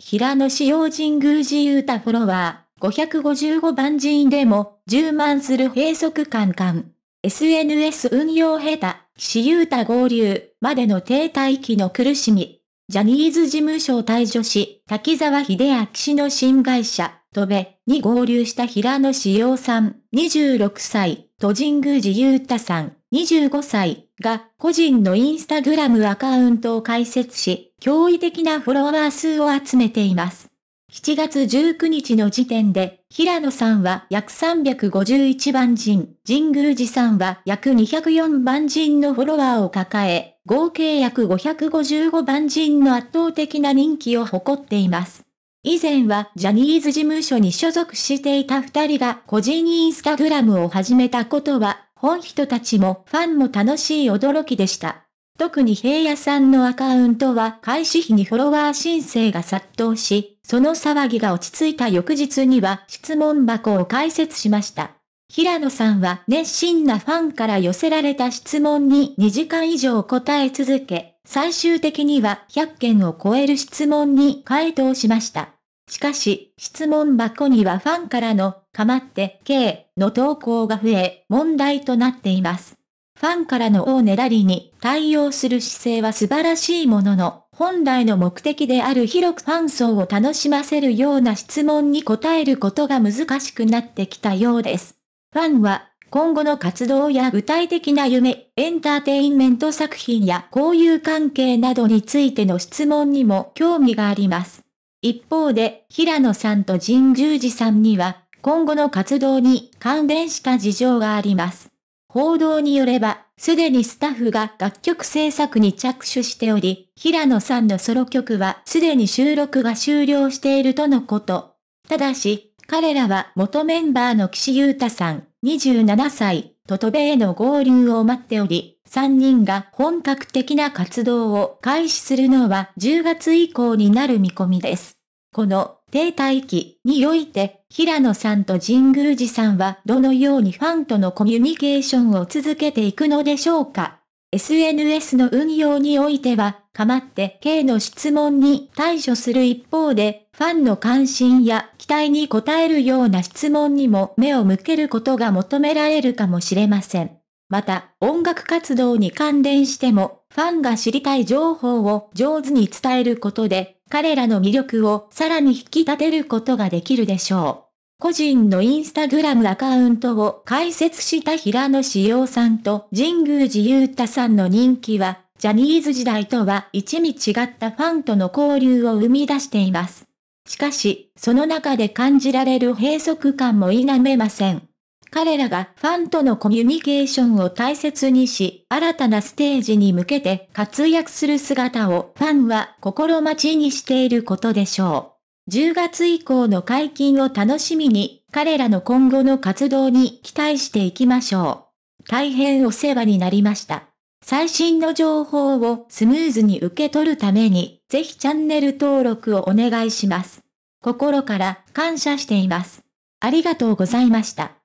平野紫耀神宮寺ユータフォロワー、555番寺院でも、10万する閉塞感感。SNS 運用下手、岸優太合流、までの停滞期の苦しみ。ジャニーズ事務所を退所し、滝沢秀明氏の新会社、戸部に合流した平野志陽さん、26歳、と神宮寺優太さん、25歳が個人のインスタグラムアカウントを開設し、驚異的なフォロワー数を集めています。7月19日の時点で、平野さんは約351番人、神宮寺さんは約204番人のフォロワーを抱え、合計約555番人の圧倒的な人気を誇っています。以前はジャニーズ事務所に所属していた二人が個人インスタグラムを始めたことは本人たちもファンも楽しい驚きでした。特に平野さんのアカウントは開始日にフォロワー申請が殺到し、その騒ぎが落ち着いた翌日には質問箱を開設しました。平野さんは熱心なファンから寄せられた質問に2時間以上答え続け、最終的には100件を超える質問に回答しました。しかし、質問箱にはファンからの、かまって K の投稿が増え、問題となっています。ファンからのをねだりに対応する姿勢は素晴らしいものの、本来の目的である広くファン層を楽しませるような質問に答えることが難しくなってきたようです。ファンは、今後の活動や具体的な夢、エンターテインメント作品や交友関係などについての質問にも興味があります。一方で、平野さんと神宮寺さんには、今後の活動に関連した事情があります。報道によれば、すでにスタッフが楽曲制作に着手しており、平野さんのソロ曲はすでに収録が終了しているとのこと。ただし、彼らは元メンバーの岸優太さん、27歳、ととべへの合流を待っており、3人が本格的な活動を開始するのは10月以降になる見込みです。この停滞期において、平野さんと神宮寺さんはどのようにファンとのコミュニケーションを続けていくのでしょうか SNS の運用においては、かまって K の質問に対処する一方で、ファンの関心や期待に応えるような質問にも目を向けることが求められるかもしれません。また、音楽活動に関連しても、ファンが知りたい情報を上手に伝えることで、彼らの魅力をさらに引き立てることができるでしょう。個人のインスタグラムアカウントを開設した平野志耀さんと神宮寺勇太さんの人気は、ジャニーズ時代とは一味違ったファンとの交流を生み出しています。しかし、その中で感じられる閉塞感も否めません。彼らがファンとのコミュニケーションを大切にし、新たなステージに向けて活躍する姿をファンは心待ちにしていることでしょう。10月以降の解禁を楽しみに、彼らの今後の活動に期待していきましょう。大変お世話になりました。最新の情報をスムーズに受け取るために、ぜひチャンネル登録をお願いします。心から感謝しています。ありがとうございました。